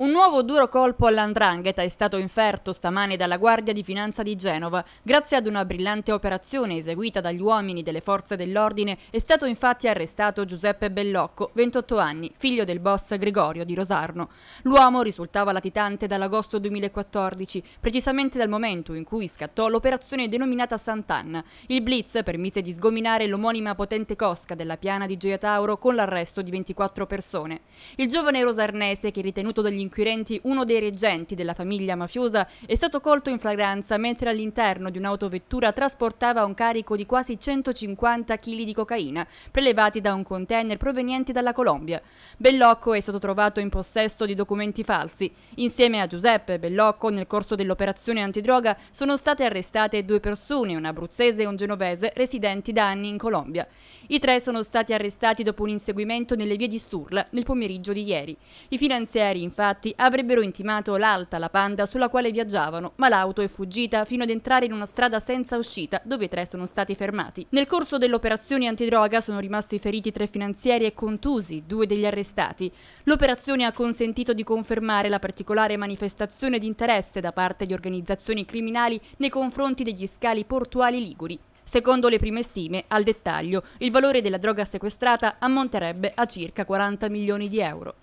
Un nuovo duro colpo all'andrangheta è stato inferto stamane dalla Guardia di Finanza di Genova. Grazie ad una brillante operazione eseguita dagli uomini delle forze dell'ordine è stato infatti arrestato Giuseppe Bellocco, 28 anni, figlio del boss Gregorio di Rosarno. L'uomo risultava latitante dall'agosto 2014, precisamente dal momento in cui scattò l'operazione denominata Sant'Anna. Il blitz permise di sgominare l'omonima potente cosca della piana di Gioia Tauro con l'arresto di 24 persone. Il giovane rosarnese che è ritenuto dagli inquirenti uno dei reggenti della famiglia mafiosa è stato colto in flagranza mentre all'interno di un'autovettura trasportava un carico di quasi 150 kg di cocaina prelevati da un container proveniente dalla Colombia. Bellocco è stato trovato in possesso di documenti falsi. Insieme a Giuseppe Bellocco nel corso dell'operazione antidroga sono state arrestate due persone, un abruzzese e un genovese, residenti da anni in Colombia. I tre sono stati arrestati dopo un inseguimento nelle vie di Sturla nel pomeriggio di ieri. I finanzieri infatti infatti avrebbero intimato l'alta la Panda sulla quale viaggiavano, ma l'auto è fuggita fino ad entrare in una strada senza uscita dove i tre sono stati fermati. Nel corso dell'operazione antidroga sono rimasti feriti tre finanzieri e contusi, due degli arrestati. L'operazione ha consentito di confermare la particolare manifestazione di interesse da parte di organizzazioni criminali nei confronti degli scali portuali liguri. Secondo le prime stime, al dettaglio, il valore della droga sequestrata ammonterebbe a circa 40 milioni di euro.